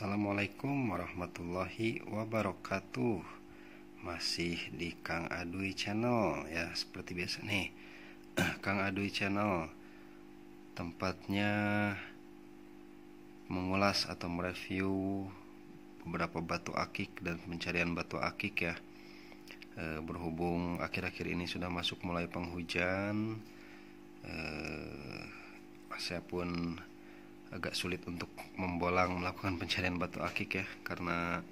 Assalamualaikum warahmatullahi wabarakatuh Masih di Kang Adui Channel ya seperti biasa nih Kang Adui Channel Tempatnya mengulas atau mereview beberapa batu akik dan pencarian batu akik ya e, Berhubung akhir-akhir ini sudah masuk mulai penghujan e, Saya pun agak sulit untuk membolang melakukan pencarian batu akik ya karena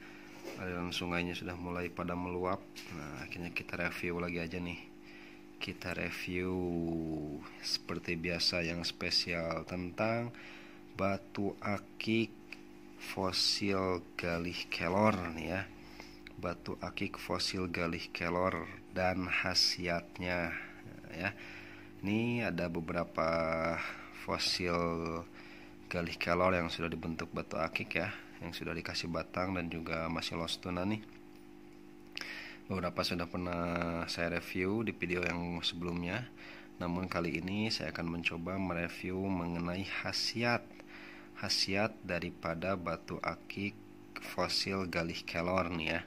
aliran sungainya sudah mulai pada meluap nah akhirnya kita review lagi aja nih kita review seperti biasa yang spesial tentang batu akik fosil galih kelor nih ya batu akik fosil galih kelor dan khasiatnya ya ini ada beberapa fosil galih kelor yang sudah dibentuk batu akik ya yang sudah dikasih batang dan juga masih lostuna nih beberapa sudah pernah saya review di video yang sebelumnya namun kali ini saya akan mencoba mereview mengenai khasiat khasiat daripada batu akik fosil galih kelor nih ya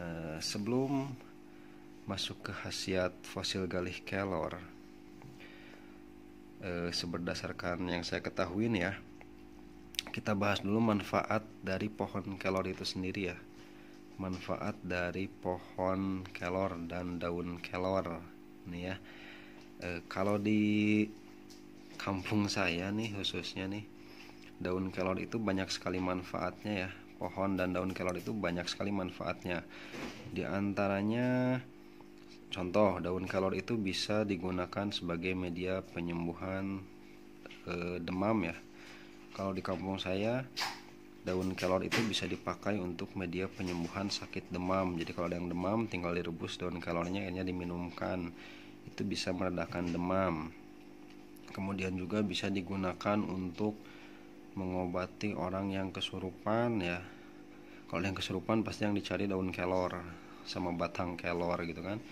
eh, sebelum masuk ke khasiat fosil galih kelor e, seberdasarkan yang saya ketahui nih ya kita bahas dulu manfaat dari pohon kelor itu sendiri ya manfaat dari pohon kelor dan daun kelor nih ya e, kalau di kampung saya nih khususnya nih daun kelor itu banyak sekali manfaatnya ya pohon dan daun kelor itu banyak sekali manfaatnya diantaranya antaranya Contoh, daun kelor itu bisa digunakan sebagai media penyembuhan e, demam ya. Kalau di kampung saya, daun kelor itu bisa dipakai untuk media penyembuhan sakit demam. Jadi kalau ada yang demam, tinggal direbus daun kelornya, akhirnya diminumkan. Itu bisa meredakan demam. Kemudian juga bisa digunakan untuk mengobati orang yang kesurupan ya. Kalau yang kesurupan pasti yang dicari daun kelor sama batang kelor gitu kan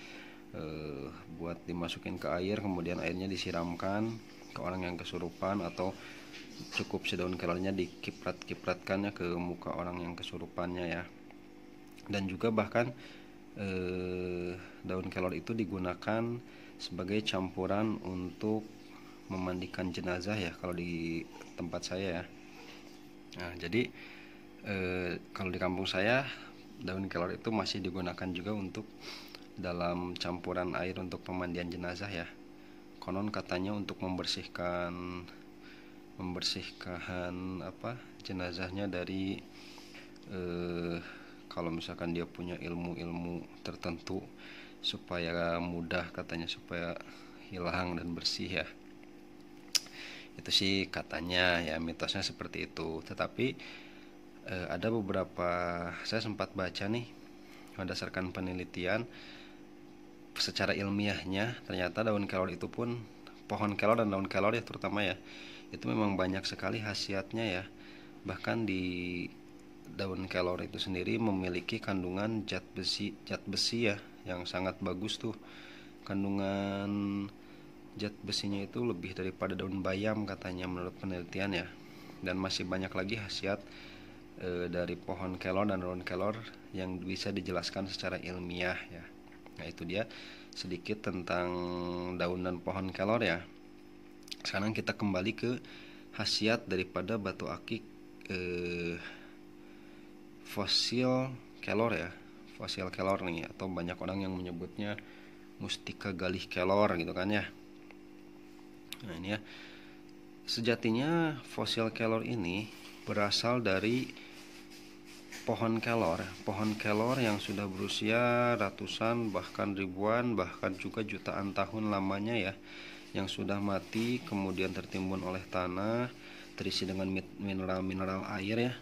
Eh, buat dimasukin ke air kemudian airnya disiramkan ke orang yang kesurupan atau cukup sedaun kelornya dikiprat-kipratkannya ke muka orang yang kesurupannya ya dan juga bahkan eh, daun kelor itu digunakan sebagai campuran untuk memandikan jenazah ya kalau di tempat saya ya nah jadi eh, kalau di kampung saya daun kelor itu masih digunakan juga untuk dalam campuran air untuk pemandian jenazah ya konon katanya untuk membersihkan membersihkan apa jenazahnya dari eh, kalau misalkan dia punya ilmu-ilmu tertentu supaya mudah katanya supaya hilang dan bersih ya itu sih katanya ya mitosnya seperti itu tetapi eh, ada beberapa saya sempat baca nih berdasarkan penelitian secara ilmiahnya ternyata daun kelor itu pun pohon kelor dan daun kelor ya terutama ya itu memang banyak sekali khasiatnya ya bahkan di daun kelor itu sendiri memiliki kandungan zat besi zat besi ya yang sangat bagus tuh kandungan zat besinya itu lebih daripada daun bayam katanya menurut penelitian ya dan masih banyak lagi khasiat e, dari pohon kelor dan daun kelor yang bisa dijelaskan secara ilmiah ya Nah, itu dia sedikit tentang daun dan pohon kelor ya sekarang kita kembali ke khasiat daripada batu akik eh, fosil kelor ya fosil kelor nih atau banyak orang yang menyebutnya mustika galih kelor gitu kan ya nah ini ya sejatinya fosil kelor ini berasal dari pohon kelor pohon kelor yang sudah berusia ratusan bahkan ribuan bahkan juga jutaan tahun lamanya ya yang sudah mati kemudian tertimbun oleh tanah terisi dengan mineral-mineral air ya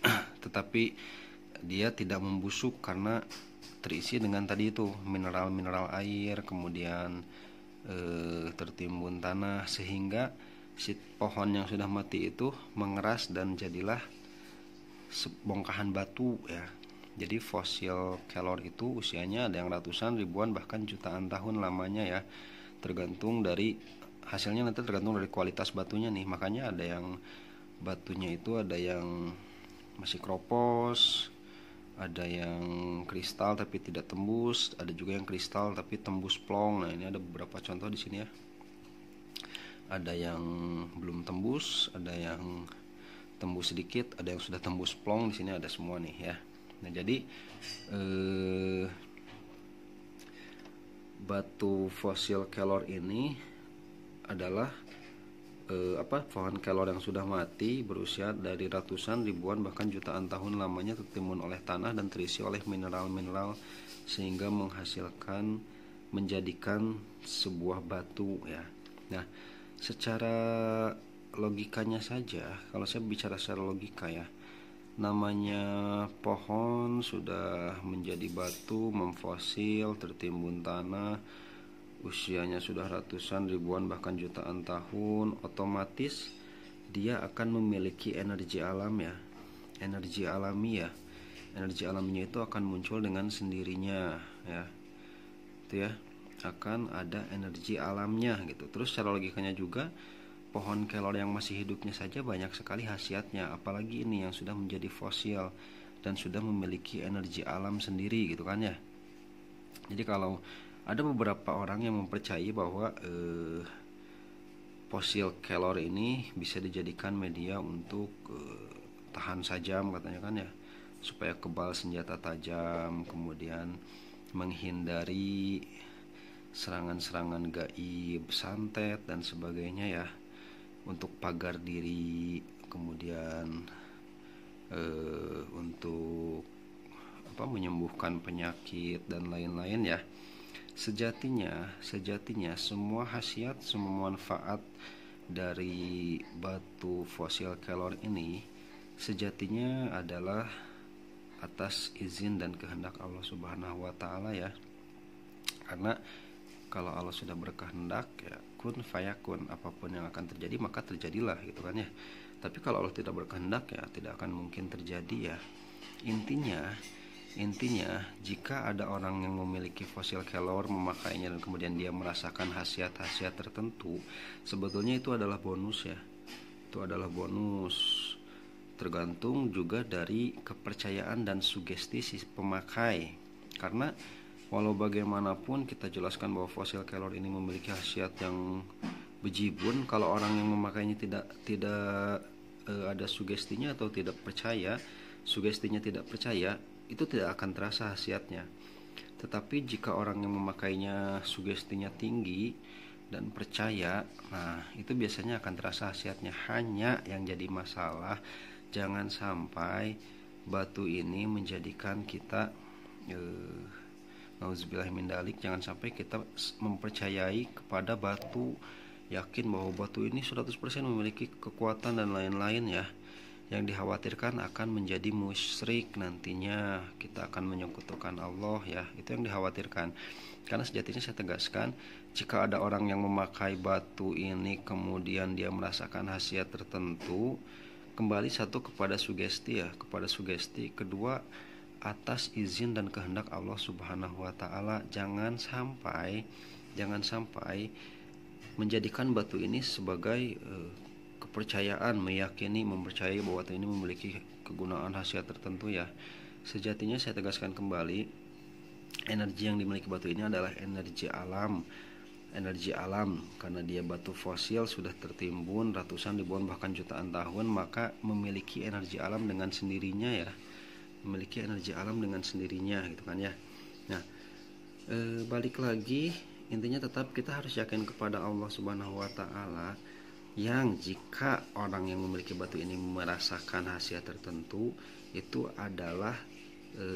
tetapi dia tidak membusuk karena terisi dengan tadi itu mineral-mineral air kemudian eh, tertimbun tanah sehingga si pohon yang sudah mati itu mengeras dan jadilah bongkahan batu ya. Jadi fosil kelor itu usianya ada yang ratusan, ribuan bahkan jutaan tahun lamanya ya. Tergantung dari hasilnya nanti tergantung dari kualitas batunya nih. Makanya ada yang batunya itu ada yang masih kropos, ada yang kristal tapi tidak tembus, ada juga yang kristal tapi tembus plong. Nah, ini ada beberapa contoh di sini ya. Ada yang belum tembus, ada yang tembus sedikit ada yang sudah tembus plong di sini ada semua nih ya nah jadi eh, batu fosil kelor ini adalah eh, apa pohon kelor yang sudah mati berusia dari ratusan ribuan bahkan jutaan tahun lamanya tertimbun oleh tanah dan terisi oleh mineral-mineral sehingga menghasilkan menjadikan sebuah batu ya nah secara logikanya saja kalau saya bicara secara logika ya namanya pohon sudah menjadi batu memfosil tertimbun tanah usianya sudah ratusan ribuan bahkan jutaan tahun otomatis dia akan memiliki energi alam ya energi alami ya energi alaminya itu akan muncul dengan sendirinya ya itu ya akan ada energi alamnya gitu terus secara logikanya juga pohon kelor yang masih hidupnya saja banyak sekali khasiatnya, apalagi ini yang sudah menjadi fosil dan sudah memiliki energi alam sendiri gitu kan ya. Jadi kalau ada beberapa orang yang mempercayai bahwa eh, fosil kelor ini bisa dijadikan media untuk eh, tahan sajam katanya kan ya, supaya kebal senjata tajam, kemudian menghindari serangan-serangan gaib, santet dan sebagainya ya untuk pagar diri kemudian eh, untuk apa menyembuhkan penyakit dan lain-lain ya sejatinya sejatinya semua khasiat semua manfaat dari batu fosil kelor ini sejatinya adalah atas izin dan kehendak Allah Subhanahu wa taala ya. Karena kalau Allah sudah berkehendak ya kun fayakun apapun yang akan terjadi maka terjadilah gitu kan ya tapi kalau Allah tidak berkehendak ya tidak akan mungkin terjadi ya intinya intinya jika ada orang yang memiliki fosil kelor memakainya dan kemudian dia merasakan khasiat-khasiat tertentu sebetulnya itu adalah bonus ya itu adalah bonus tergantung juga dari kepercayaan dan sugesti si pemakai karena Walau bagaimanapun kita jelaskan bahwa fosil kelor ini memiliki khasiat yang bejibun kalau orang yang memakainya tidak tidak e, ada sugestinya atau tidak percaya, sugestinya tidak percaya, itu tidak akan terasa khasiatnya. Tetapi jika orang yang memakainya sugestinya tinggi dan percaya, nah itu biasanya akan terasa khasiatnya. Hanya yang jadi masalah jangan sampai batu ini menjadikan kita eh, Nauzubillah jangan sampai kita mempercayai kepada batu yakin bahwa batu ini 100% memiliki kekuatan dan lain-lain ya yang dikhawatirkan akan menjadi musyrik nantinya kita akan menyekutukan Allah ya itu yang dikhawatirkan karena sejatinya saya tegaskan jika ada orang yang memakai batu ini kemudian dia merasakan khasiat tertentu kembali satu kepada sugesti ya kepada sugesti kedua atas izin dan kehendak Allah Subhanahu wa taala. Jangan sampai jangan sampai menjadikan batu ini sebagai eh, kepercayaan, meyakini, mempercayai bahwa batu ini memiliki kegunaan khasiat tertentu ya. Sejatinya saya tegaskan kembali, energi yang dimiliki batu ini adalah energi alam energi alam karena dia batu fosil sudah tertimbun ratusan ribuan bahkan jutaan tahun maka memiliki energi alam dengan sendirinya ya memiliki energi alam dengan sendirinya gitu kan ya nah e, balik lagi intinya tetap kita harus yakin kepada Allah Subhanahu Wa Taala yang jika orang yang memiliki batu ini merasakan hasil tertentu itu adalah e,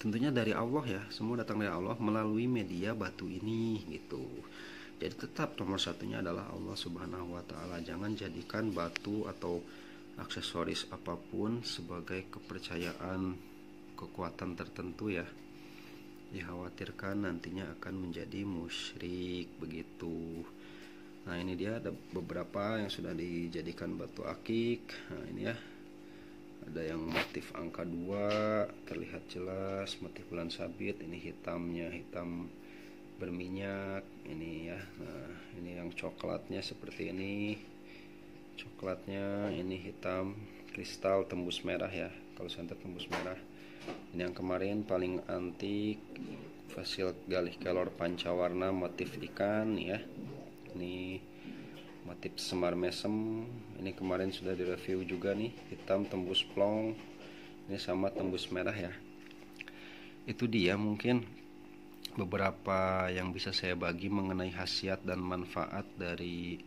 tentunya dari Allah ya semua datang dari Allah melalui media batu ini gitu jadi tetap nomor satunya adalah Allah subhanahu wa ta'ala jangan jadikan batu atau aksesoris apapun sebagai kepercayaan kekuatan tertentu ya dikhawatirkan nantinya akan menjadi musyrik begitu nah ini dia ada beberapa yang sudah dijadikan batu akik nah ini ya ada yang motif angka 2 terlihat jelas motif bulan sabit ini hitamnya hitam berminyak ini ya nah ini yang coklatnya seperti ini coklatnya ini hitam kristal tembus merah ya kalau santet tembus merah ini yang kemarin paling antik fasil galih kelor pancawarna motif ikan ya ini motif semar mesem ini kemarin sudah direview juga nih hitam tembus plong ini sama tembus merah ya itu dia mungkin beberapa yang bisa saya bagi mengenai khasiat dan manfaat dari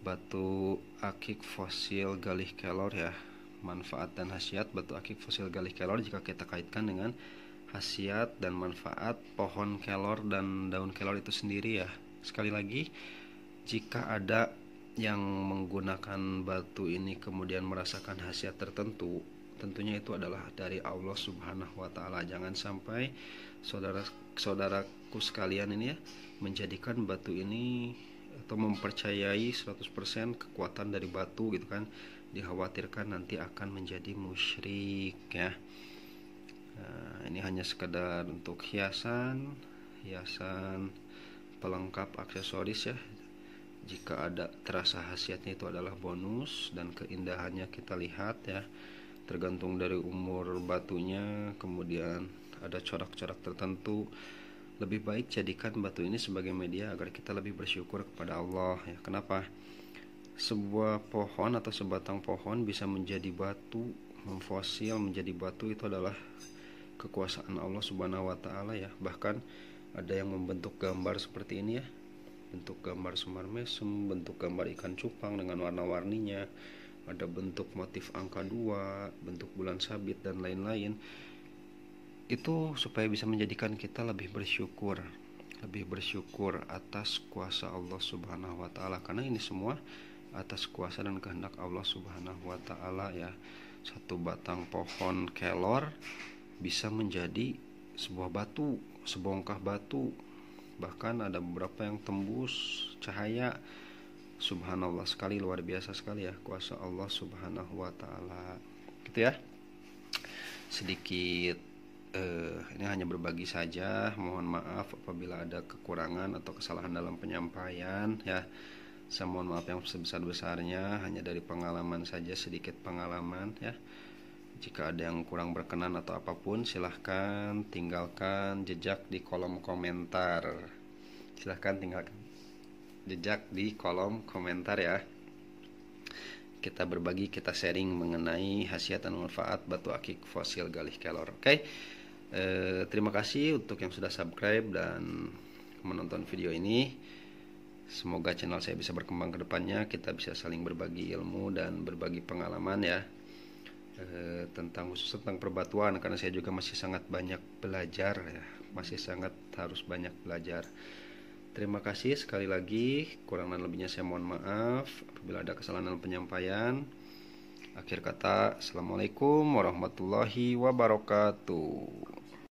batu akik fosil galih kelor ya manfaat dan khasiat batu akik fosil galih kelor jika kita kaitkan dengan khasiat dan manfaat pohon kelor dan daun kelor itu sendiri ya sekali lagi jika ada yang menggunakan batu ini kemudian merasakan khasiat tertentu tentunya itu adalah dari Allah Subhanahu wa taala. Jangan sampai saudara-saudaraku sekalian ini ya menjadikan batu ini atau mempercayai 100% kekuatan dari batu gitu kan dikhawatirkan nanti akan menjadi musyrik ya nah, ini hanya sekedar untuk hiasan hiasan pelengkap aksesoris ya jika ada terasa khasiatnya itu adalah bonus dan keindahannya kita lihat ya tergantung dari umur batunya kemudian ada corak-corak tertentu lebih baik jadikan batu ini sebagai media agar kita lebih bersyukur kepada Allah ya kenapa sebuah pohon atau sebatang pohon bisa menjadi batu memfosil menjadi batu itu adalah kekuasaan Allah Subhanahu wa taala ya bahkan ada yang membentuk gambar seperti ini ya bentuk gambar semar mesem bentuk gambar ikan cupang dengan warna-warninya ada bentuk motif angka 2 bentuk bulan sabit dan lain-lain itu supaya bisa menjadikan kita lebih bersyukur lebih bersyukur atas kuasa Allah Subhanahu wa taala karena ini semua atas kuasa dan kehendak Allah Subhanahu wa taala ya. Satu batang pohon kelor bisa menjadi sebuah batu, sebongkah batu. Bahkan ada beberapa yang tembus cahaya. Subhanallah sekali luar biasa sekali ya kuasa Allah Subhanahu wa taala. Gitu ya. Sedikit eh, ini hanya berbagi saja mohon maaf apabila ada kekurangan atau kesalahan dalam penyampaian ya saya mohon maaf yang sebesar-besarnya hanya dari pengalaman saja sedikit pengalaman ya jika ada yang kurang berkenan atau apapun silahkan tinggalkan jejak di kolom komentar silahkan tinggalkan jejak di kolom komentar ya kita berbagi, kita sharing mengenai khasiat dan manfaat batu akik fosil galih kelor. Oke. Okay? eh, terima kasih untuk yang sudah subscribe dan menonton video ini semoga channel saya bisa berkembang ke depannya kita bisa saling berbagi ilmu dan berbagi pengalaman ya eh, tentang khusus tentang perbatuan karena saya juga masih sangat banyak belajar ya masih sangat harus banyak belajar Terima kasih sekali lagi. Kurang dan lebihnya saya mohon maaf apabila ada kesalahan dalam penyampaian. Akhir kata, Assalamualaikum warahmatullahi wabarakatuh.